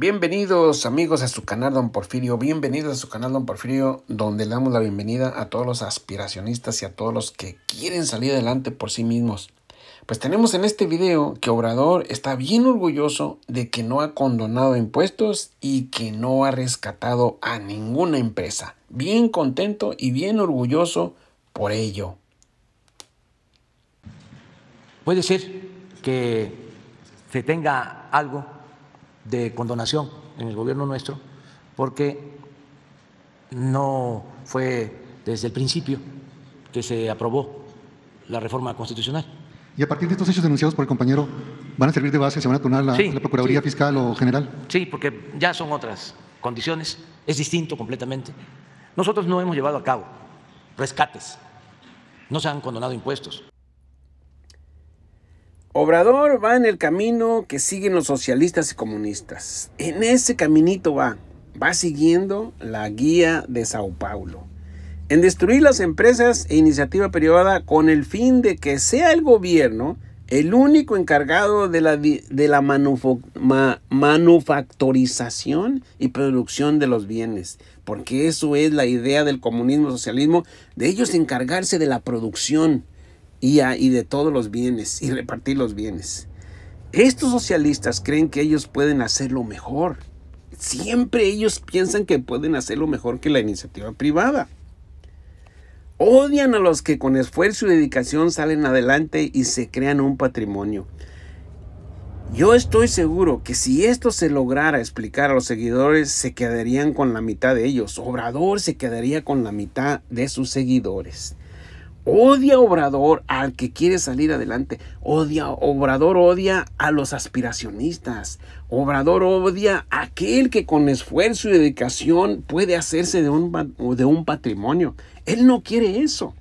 Bienvenidos amigos a su canal Don Porfirio, bienvenidos a su canal Don Porfirio, donde le damos la bienvenida a todos los aspiracionistas y a todos los que quieren salir adelante por sí mismos. Pues tenemos en este video que Obrador está bien orgulloso de que no ha condonado impuestos y que no ha rescatado a ninguna empresa. Bien contento y bien orgulloso por ello. Puede ser que se tenga algo de condonación en el gobierno nuestro, porque no fue desde el principio que se aprobó la reforma constitucional. ¿Y a partir de estos hechos denunciados por el compañero, van a servir de base, se van a la, Procuraduría Fiscal o General? Sí, porque ya son otras condiciones, es distinto completamente. Nosotros no hemos llevado a cabo rescates, no se han condonado impuestos. Obrador va en el camino que siguen los socialistas y comunistas. En ese caminito va. Va siguiendo la guía de Sao Paulo. En destruir las empresas e iniciativa privada con el fin de que sea el gobierno el único encargado de la, de la manufacturización y producción de los bienes, porque eso es la idea del comunismo socialismo, de ellos encargarse de la producción, y, de todos los bienes y repartir los bienes. Estos socialistas creen que ellos pueden hacerlo mejor. Siempre ellos piensan que pueden hacerlo mejor que la iniciativa privada. Odian a los que con esfuerzo y dedicación salen adelante y se crean un patrimonio. Yo estoy seguro que si esto se lograra explicar a los seguidores, se quedarían con la mitad de ellos. Obrador se quedaría con la mitad de sus seguidores. Odia Obrador al que quiere salir adelante. Odia, Obrador odia a los aspiracionistas. Obrador odia a aquel que con esfuerzo y dedicación puede hacerse de un, de un patrimonio. Él no quiere eso.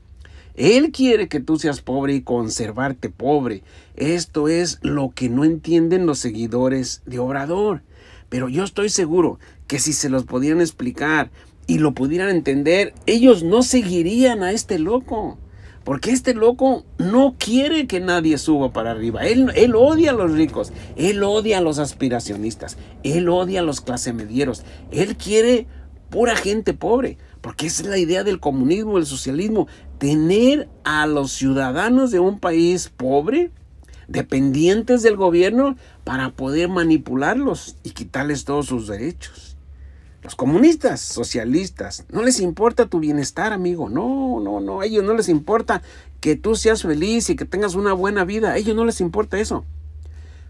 Él quiere que tú seas pobre y conservarte pobre. Esto es lo que no entienden los seguidores de Obrador. Pero yo estoy seguro que si se los pudieran explicar y lo pudieran entender, ellos no seguirían a este loco. Porque este loco no quiere que nadie suba para arriba. Él, él, odia a los ricos, él odia a los aspiracionistas, él odia a los clase medieros. Él quiere pura gente pobre, porque esa es la idea del comunismo, del socialismo, tener a los ciudadanos de un país pobre, dependientes del gobierno, para poder manipularlos y quitarles todos sus derechos. Los comunistas, socialistas, no les importa tu bienestar, amigo. No, no, no. A ellos no les importa que tú seas feliz y que tengas una buena vida. A ellos no les importa eso.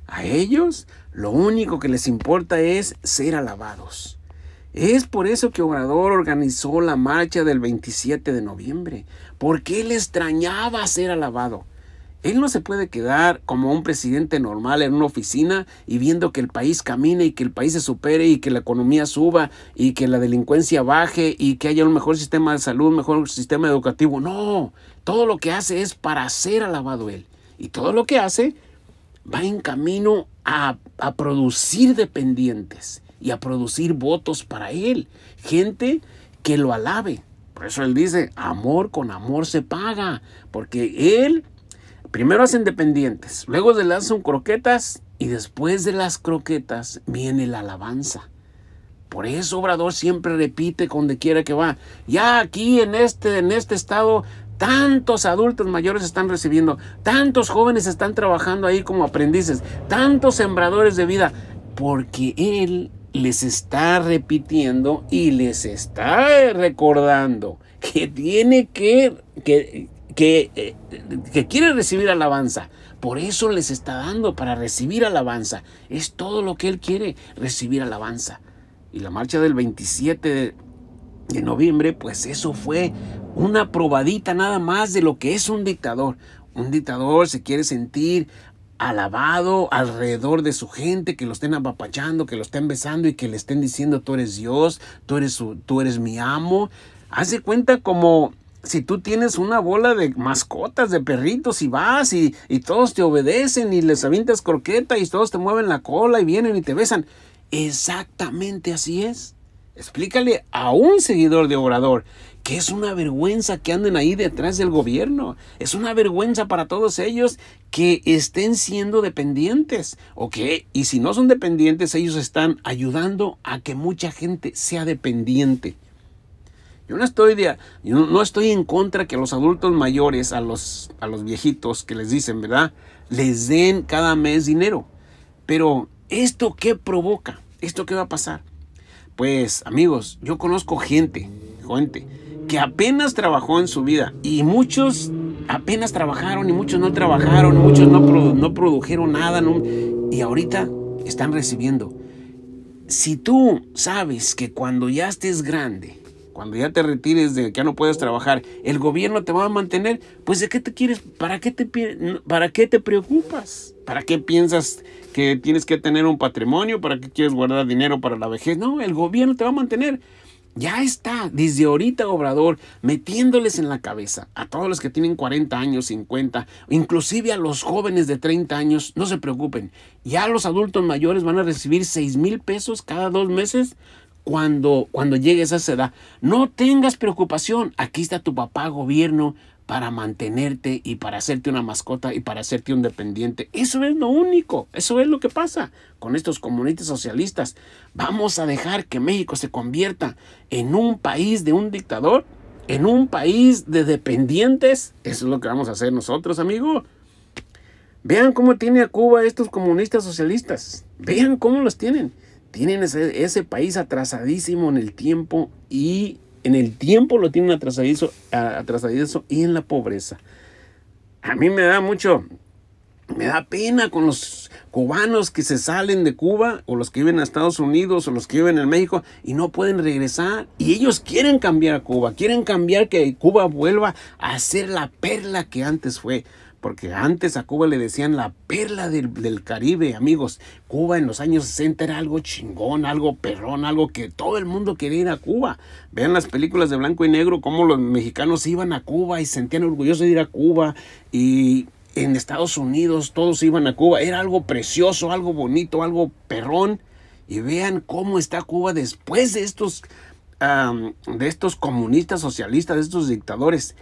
A ellos lo único que les importa es ser alabados. Es por eso que Obrador organizó la marcha del 27 de noviembre, porque él extrañaba ser alabado. Él no se puede quedar como un presidente normal en una oficina y viendo que el país camina y que el país se supere y que la economía suba y que la delincuencia baje y que haya un mejor sistema de salud, un mejor sistema educativo. No, todo lo que hace es para ser alabado él. Y todo lo que hace va en camino a, a producir dependientes y a producir votos para él. Gente que lo alabe. Por eso él dice, amor con amor se paga, porque él Primero hacen dependientes, luego se lanzan croquetas y después de las croquetas viene la alabanza. Por eso Obrador siempre repite donde quiera que va. Ya aquí en este, en este estado, tantos adultos mayores están recibiendo, tantos jóvenes están trabajando ahí como aprendices, tantos sembradores de vida, porque Él les está repitiendo y les está recordando que tiene que, que, eh, que, quiere recibir alabanza. Por eso les está dando, para recibir alabanza. Es todo lo que Él quiere, recibir alabanza. Y la marcha del 27 de, noviembre, pues eso fue una probadita nada más de lo que es un dictador. Un dictador se quiere sentir alabado alrededor de su gente, que lo estén apapachando, que lo estén besando y que le estén diciendo tú eres Dios, tú eres, tú eres mi amo. Hace cuenta como si tú tienes una bola de mascotas, de perritos, y vas y, todos te obedecen y les avientas corqueta y todos te mueven la cola y vienen y te besan. Exactamente así es. Explícale a un seguidor de Obrador que es una vergüenza que anden ahí detrás del gobierno. Es una vergüenza para todos ellos que estén siendo dependientes. ¿Ok? Y si no son dependientes, ellos están ayudando a que mucha gente sea dependiente. Yo no estoy no estoy en contra que los adultos mayores, a los, a los viejitos que les dicen, ¿verdad? Les den cada mes dinero. Pero, ¿esto qué provoca? ¿Esto qué va a pasar? Pues, amigos, yo conozco gente, gente, que apenas trabajó en su vida y muchos apenas trabajaron y muchos no trabajaron, muchos no, no produjeron nada y ahorita están recibiendo. Si tú sabes que cuando ya estés grande, cuando ya te retires de que ya no puedes trabajar, el gobierno te va a mantener, pues ¿de qué te quieres? ¿Para qué te, para qué te preocupas? ¿Para qué piensas que tienes que tener un patrimonio? ¿Para qué quieres guardar dinero para la vejez? No, el gobierno te va a mantener. Ya está, desde ahorita Obrador, metiéndoles en la cabeza a todos los que tienen 40 años, 50, inclusive a los jóvenes de 30 años, no se preocupen, ya los adultos mayores van a recibir 6 mil pesos cada dos meses cuando, cuando llegues a esa edad, no tengas preocupación. Aquí está tu papá gobierno para mantenerte y para hacerte una mascota y para hacerte un dependiente. Eso es lo único, eso es lo que pasa con estos comunistas socialistas. Vamos a dejar que México se convierta en un país de un dictador, en un país de dependientes. Eso es lo que vamos a hacer nosotros, amigo. Vean cómo tiene a Cuba estos comunistas socialistas. Vean cómo los tienen. Tienen ese, país atrasadísimo en el tiempo y en el tiempo lo tienen atrasadizo, y en la pobreza. A mí me da mucho, me da pena con los cubanos que se salen de Cuba o los que viven a Estados Unidos o los que viven en México y no pueden regresar. Y ellos quieren cambiar a Cuba, quieren cambiar que Cuba vuelva a ser la perla que antes fue porque antes a Cuba le decían la perla del, Caribe, amigos. Cuba en los años 60 era algo chingón, algo perrón, algo que todo el mundo quería ir a Cuba. Vean las películas de blanco y negro, cómo los mexicanos iban a Cuba y sentían orgullosos de ir a Cuba y en Estados Unidos todos iban a Cuba. Era algo precioso, algo bonito, algo perrón. Y vean cómo está Cuba después de estos, de estos comunistas socialistas, de estos dictadores.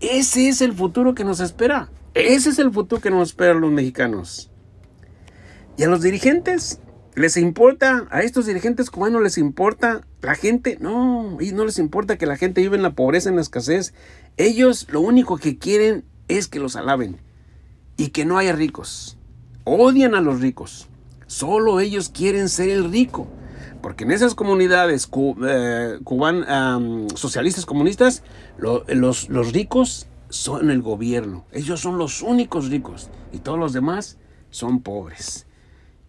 Ese es el futuro que nos espera. Ese es el futuro que nos esperan los mexicanos. Y a los dirigentes, ¿les importa? ¿A estos dirigentes cubanos les importa la gente? No, y no les importa que la gente vive en la pobreza, en la escasez. Ellos lo único que quieren es que los alaben y que no haya ricos. Odian a los ricos. Solo ellos quieren ser el rico. Porque en esas comunidades eh, cuban, socialistas comunistas, los, los ricos son el gobierno. Ellos son los únicos ricos y todos los demás son pobres.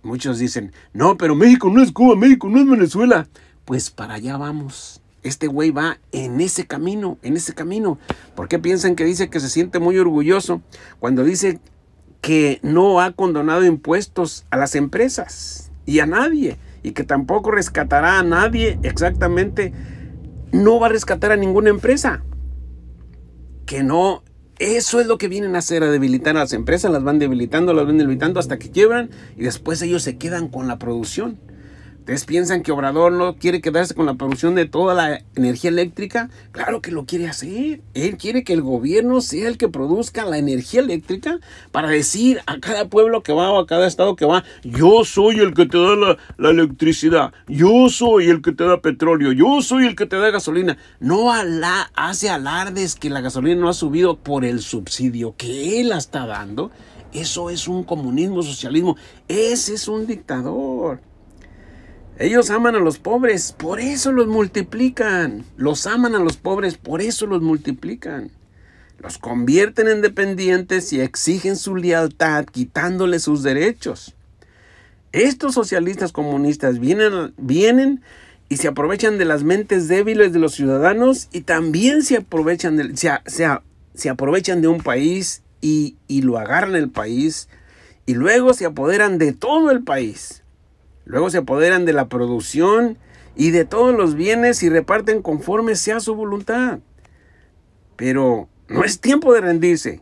Muchos dicen, no, pero México no es Cuba, México no es Venezuela. Pues para allá vamos. Este güey va en ese camino, en ese camino. ¿Por qué piensan que dice que se siente muy orgulloso cuando dice que no ha condonado impuestos a las empresas y a nadie? Y que tampoco rescatará a nadie exactamente. No va a rescatar a ninguna empresa que no. Eso es lo que vienen a hacer, a debilitar a las empresas, las van debilitando, las van debilitando hasta que quiebran y después ellos se quedan con la producción. ¿Ustedes piensan que Obrador no quiere quedarse con la producción de toda la energía eléctrica? Claro que lo quiere hacer. Él quiere que el gobierno sea el que produzca la energía eléctrica para decir a cada pueblo que va o a cada estado que va, yo soy el que te da la, electricidad, yo soy el que te da petróleo, yo soy el que te da gasolina. No hace alardes que la gasolina no ha subido por el subsidio que él está dando. Eso es un comunismo, socialismo. Ese es un dictador. Ellos aman a los pobres, por eso los multiplican. Los aman a los pobres, por eso los multiplican. Los convierten en dependientes y exigen su lealtad quitándoles sus derechos. Estos socialistas comunistas vienen, vienen y se aprovechan de las mentes débiles de los ciudadanos y también se aprovechan de, aprovechan de un país y lo agarran el país y luego se apoderan de todo el país. Luego se apoderan de la producción y de todos los bienes y reparten conforme sea su voluntad. Pero no es tiempo de rendirse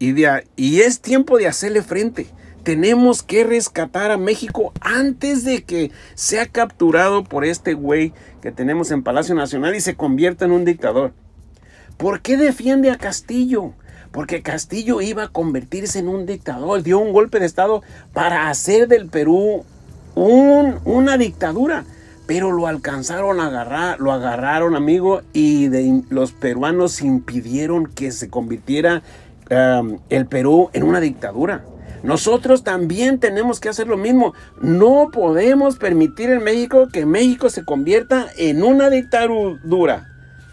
y, y es tiempo de hacerle frente. Tenemos que rescatar a México antes de que sea capturado por este güey que tenemos en Palacio Nacional y se convierta en un dictador. ¿Por qué defiende a Castillo? Porque Castillo iba a convertirse en un dictador, dio un golpe de Estado para hacer del Perú una dictadura. Pero lo alcanzaron a agarrar, lo agarraron, amigo, y los peruanos impidieron que se convirtiera el Perú en una dictadura. Nosotros también tenemos que hacer lo mismo. No podemos permitir en México que México se convierta en una dictadura.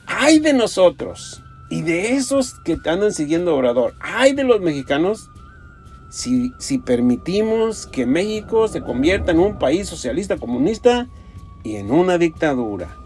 ¡Ay de nosotros! Y de esos que andan siguiendo Obrador. ¡Ay de los mexicanos si, permitimos que México se convierta en un país socialista comunista y en una dictadura.